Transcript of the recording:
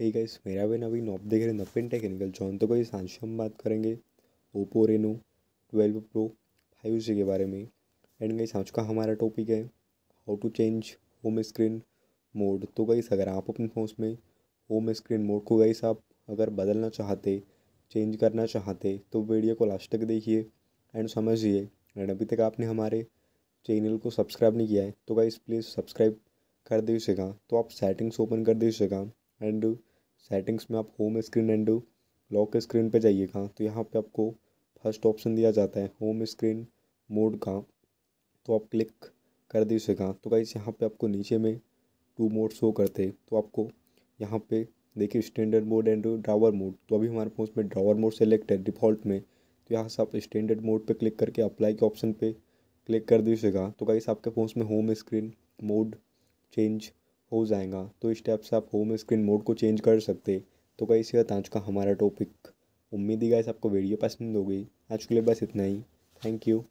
hey guys मेरा भी नवीन knob देख रहे नपिन टेक्निकल जॉन तो कोई सांशी हम बात करेंगे Oppo Reno twelve pro five G के बारे में एंड गाइस आज का हमारा टॉपिक है how to change home screen mode तो गाइस अगर आप अपने फोन में होम स्क्रीन मोड को गाइस आप अगर बदलना चाहते चेंज करना चाहते तो वीडियो को लास्ट तक देखिए एंड समझिए एंड अभी तक आपने हमारे चैनल को सब्सक्राइब नहीं किया है तो गाइस प्लीज़ सब्सक्राइब कर दीजिएगा तो आप सेटिंग्स ओपन कर दीजिएगा एंड सेटिंग्स में आप home screen and lock screen पे जाइएगा तो यहाँ पे आपको फर्स्ट ऑप्शन दिया जाता है होम स्क्रीन मोड का तो आप क्लिक कर दीजिएगा तो गाइस यहाँ पे आपको नीचे में टू मोड शो करते तो आपको यहाँ पे देखिए standard mode and drawer mode तो अभी हमारे फोन में ड्रावर मोड सेलेक्ट है डिफ़ॉल्ट में तो यहाँ से आप स्टैंडर्ड मोड पर क्लिक करके अप्लाई के ऑप्शन पर क्लिक कर दीजिएगा तो गाइस आपके फ़ोन में होम स्क्रीन मोड चेंज हो जाएगा तो इस टैब से आप होम स्क्रीन मोड को चेंज कर सकते तो कई से आज का हमारा टॉपिक उम्मीद ही गाइस आपको वीडियो पसंद हो गई आज के लिए बस इतना ही थैंक यू